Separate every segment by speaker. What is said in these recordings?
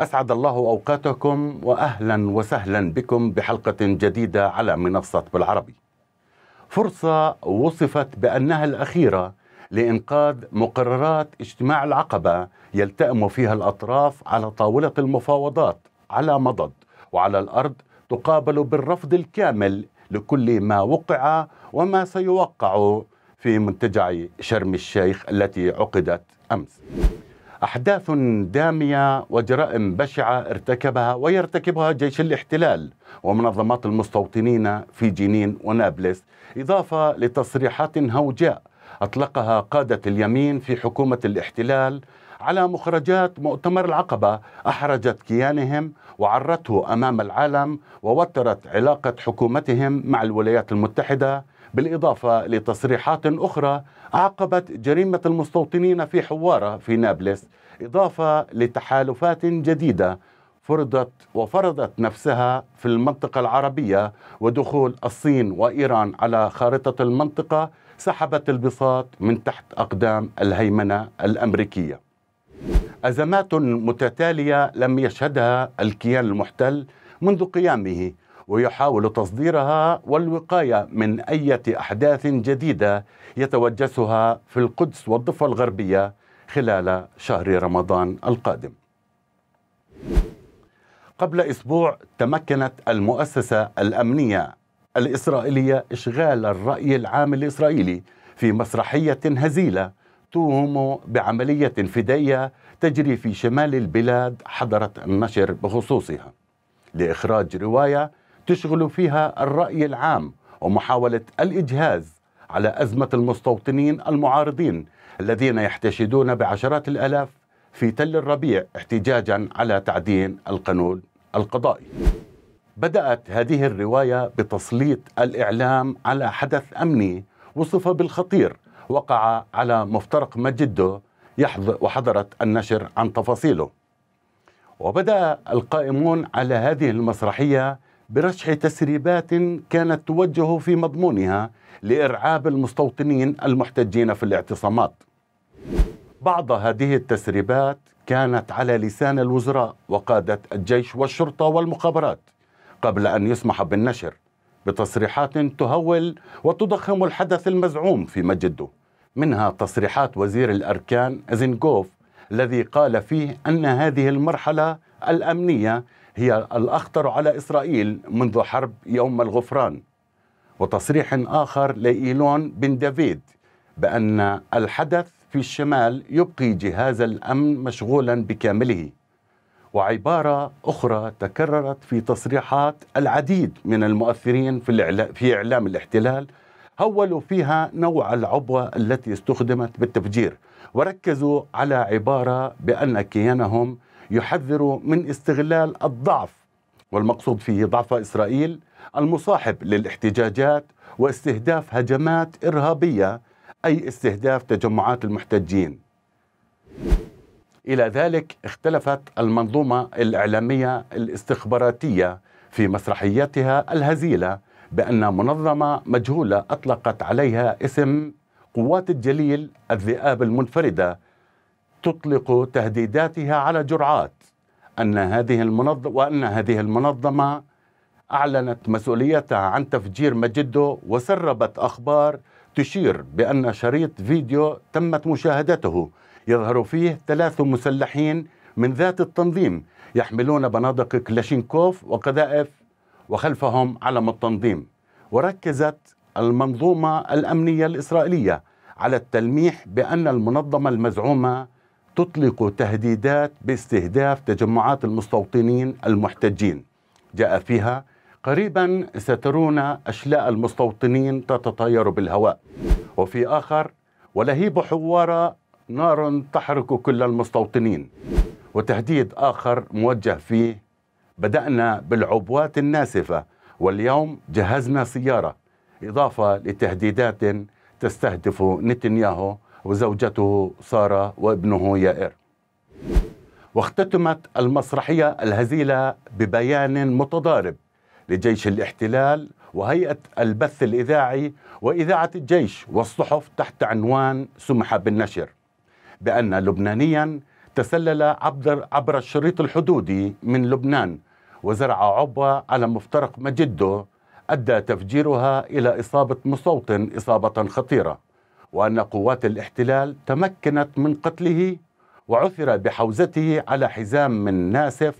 Speaker 1: أسعد الله أوقاتكم وأهلا وسهلا بكم بحلقة جديدة على منصة بالعربي فرصة وصفت بأنها الأخيرة لإنقاذ مقررات اجتماع العقبة يلتئم فيها الأطراف على طاولة المفاوضات على مضض وعلى الأرض تقابل بالرفض الكامل لكل ما وقع وما سيوقع في منتجع شرم الشيخ التي عقدت أمس أحداث دامية وجرائم بشعة ارتكبها ويرتكبها جيش الاحتلال ومنظمات المستوطنين في جنين ونابلس إضافة لتصريحات هوجاء أطلقها قادة اليمين في حكومة الاحتلال على مخرجات مؤتمر العقبة أحرجت كيانهم وعرته أمام العالم ووترت علاقة حكومتهم مع الولايات المتحدة بالإضافة لتصريحات أخرى عقبت جريمة المستوطنين في حوارة في نابلس إضافة لتحالفات جديدة فرضت وفرضت نفسها في المنطقة العربية ودخول الصين وإيران على خارطة المنطقة سحبت البساط من تحت أقدام الهيمنة الأمريكية أزمات متتالية لم يشهدها الكيان المحتل منذ قيامه ويحاول تصديرها والوقايه من اي احداث جديده يتوجسها في القدس والضفه الغربيه خلال شهر رمضان القادم. قبل اسبوع تمكنت المؤسسه الامنيه الاسرائيليه اشغال الراي العام الاسرائيلي في مسرحيه هزيله توهم بعمليه فدائيه تجري في شمال البلاد حضرت النشر بخصوصها لاخراج روايه تشغل فيها الرأي العام ومحاولة الإجهاز على أزمة المستوطنين المعارضين الذين يحتشدون بعشرات الآلاف في تل الربيع احتجاجا على تعدين القانون القضائي بدأت هذه الرواية بتسليط الإعلام على حدث أمني وصف بالخطير وقع على مفترق مجده وحضرت النشر عن تفاصيله وبدأ القائمون على هذه المسرحية برشح تسريبات كانت توجه في مضمونها لإرعاب المستوطنين المحتجين في الاعتصامات بعض هذه التسريبات كانت على لسان الوزراء وقادة الجيش والشرطة والمخابرات قبل أن يسمح بالنشر بتصريحات تهول وتضخم الحدث المزعوم في مجده منها تصريحات وزير الأركان زنجوف الذي قال فيه أن هذه المرحلة الأمنية هي الأخطر على إسرائيل منذ حرب يوم الغفران وتصريح آخر لإيلون بن دافيد بأن الحدث في الشمال يبقي جهاز الأمن مشغولا بكامله وعبارة أخرى تكررت في تصريحات العديد من المؤثرين في, في إعلام الاحتلال هولوا فيها نوع العبوة التي استخدمت بالتفجير وركزوا على عبارة بأن كيانهم يحذر من استغلال الضعف والمقصود فيه ضعف إسرائيل المصاحب للاحتجاجات واستهداف هجمات إرهابية أي استهداف تجمعات المحتجين إلى ذلك اختلفت المنظومة الإعلامية الاستخباراتية في مسرحيتها الهزيلة بأن منظمة مجهولة أطلقت عليها اسم قوات الجليل الذئاب المنفردة تطلق تهديداتها على جرعات أن هذه المنظمة وأن هذه المنظمة أعلنت مسؤوليتها عن تفجير مجده وسربت أخبار تشير بأن شريط فيديو تمت مشاهدته يظهر فيه ثلاث مسلحين من ذات التنظيم يحملون بنادق كلاشينكوف وقذائف وخلفهم علم التنظيم وركزت المنظومة الأمنية الإسرائيلية على التلميح بأن المنظمة المزعومة تطلق تهديدات باستهداف تجمعات المستوطنين المحتجين جاء فيها قريبا سترون أشلاء المستوطنين تتطاير بالهواء وفي آخر ولهيب حواره نار تحرق كل المستوطنين وتهديد آخر موجه فيه بدأنا بالعبوات الناسفة واليوم جهزنا سيارة إضافة لتهديدات تستهدف نتنياهو وزوجته سارة وابنه يائر واختتمت المسرحية الهزيلة ببيان متضارب لجيش الاحتلال وهيئة البث الإذاعي وإذاعة الجيش والصحف تحت عنوان سمح بالنشر بأن لبنانيا تسلل عبر, عبر الشريط الحدودي من لبنان وزرع عبوة على مفترق مجده أدى تفجيرها إلى إصابة مستوطن إصابة خطيرة وأن قوات الاحتلال تمكنت من قتله وعثر بحوزته على حزام من ناسف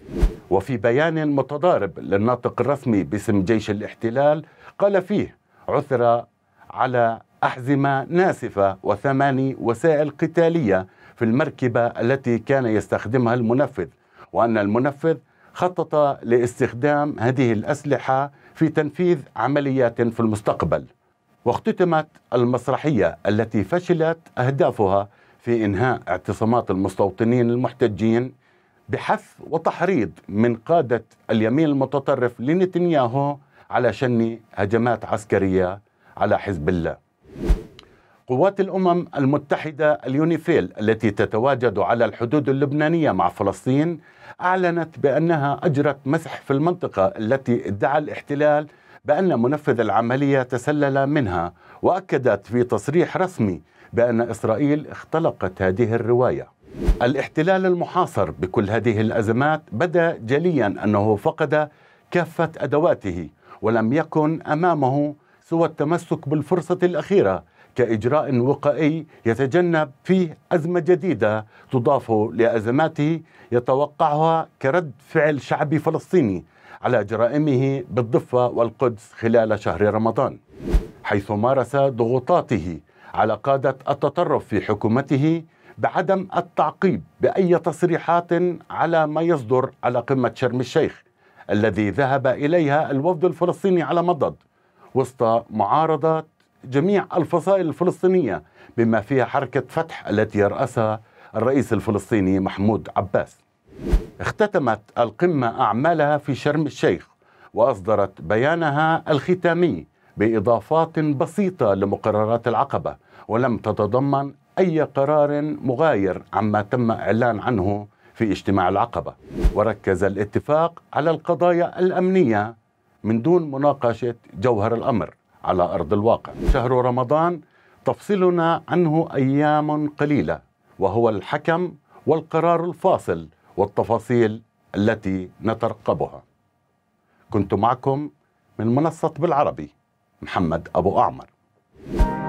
Speaker 1: وفي بيان متضارب للناطق الرسمي باسم جيش الاحتلال قال فيه عثر على أحزمة ناسفة وثماني وسائل قتالية في المركبة التي كان يستخدمها المنفذ وأن المنفذ خطط لاستخدام هذه الأسلحة في تنفيذ عمليات في المستقبل واختتمت المسرحية التي فشلت أهدافها في إنهاء اعتصامات المستوطنين المحتجين بحث وتحريض من قادة اليمين المتطرف لنتنياهو على شن هجمات عسكرية على حزب الله قوات الأمم المتحدة اليونيفيل التي تتواجد على الحدود اللبنانية مع فلسطين أعلنت بأنها أجرت مسح في المنطقة التي ادعى الاحتلال بأن منفذ العملية تسلل منها وأكدت في تصريح رسمي بأن إسرائيل اختلقت هذه الرواية الاحتلال المحاصر بكل هذه الأزمات بدا جليا أنه فقد كافة أدواته ولم يكن أمامه سوى التمسك بالفرصة الأخيرة كإجراء وقائي يتجنب فيه أزمة جديدة تضاف لأزماته يتوقعها كرد فعل شعبي فلسطيني على جرائمه بالضفة والقدس خلال شهر رمضان حيث مارس ضغوطاته على قادة التطرف في حكومته بعدم التعقيب بأي تصريحات على ما يصدر على قمة شرم الشيخ الذي ذهب إليها الوفد الفلسطيني على مضض وسط معارضة جميع الفصائل الفلسطينية بما فيها حركة فتح التي يرأسها الرئيس الفلسطيني محمود عباس اختتمت القمة أعمالها في شرم الشيخ وأصدرت بيانها الختامي بإضافات بسيطة لمقررات العقبة ولم تتضمن أي قرار مغاير عما تم إعلان عنه في اجتماع العقبة وركز الاتفاق على القضايا الأمنية من دون مناقشة جوهر الأمر على أرض الواقع شهر رمضان تفصلنا عنه أيام قليلة وهو الحكم والقرار الفاصل والتفاصيل التي نترقبها كنت معكم من منصة بالعربي محمد أبو أعمر